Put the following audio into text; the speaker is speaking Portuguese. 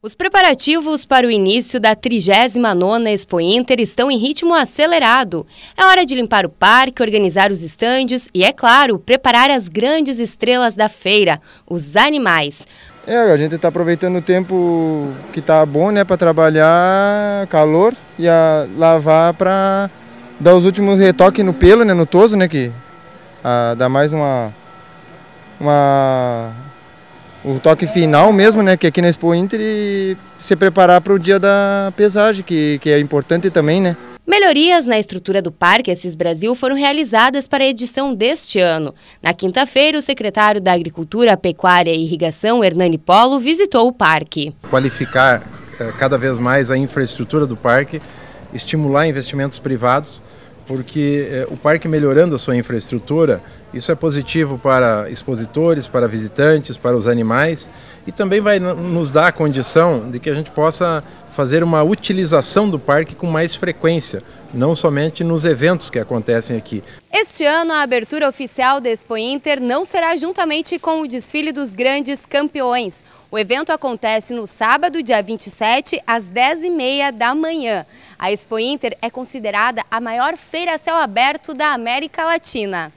Os preparativos para o início da 39ª Expo Inter estão em ritmo acelerado. É hora de limpar o parque, organizar os estandes e, é claro, preparar as grandes estrelas da feira, os animais. É, a gente está aproveitando o tempo que está bom, né, para trabalhar, calor e a lavar para dar os últimos retoques no pelo, né, no toso, né, que a, ah, dá mais uma uma o toque final mesmo, né, que é aqui na Expo Inter e se preparar para o dia da pesagem, que, que é importante também, né. Melhorias na estrutura do Parque Assis Brasil foram realizadas para a edição deste ano. Na quinta-feira, o secretário da Agricultura, Pecuária e Irrigação, Hernani Polo, visitou o parque. Qualificar eh, cada vez mais a infraestrutura do parque, estimular investimentos privados porque é, o parque melhorando a sua infraestrutura, isso é positivo para expositores, para visitantes, para os animais e também vai nos dar a condição de que a gente possa fazer uma utilização do parque com mais frequência, não somente nos eventos que acontecem aqui. Este ano, a abertura oficial da Expo Inter não será juntamente com o desfile dos grandes campeões. O evento acontece no sábado, dia 27, às 10h30 da manhã. A Expo Inter é considerada a maior feira a céu aberto da América Latina.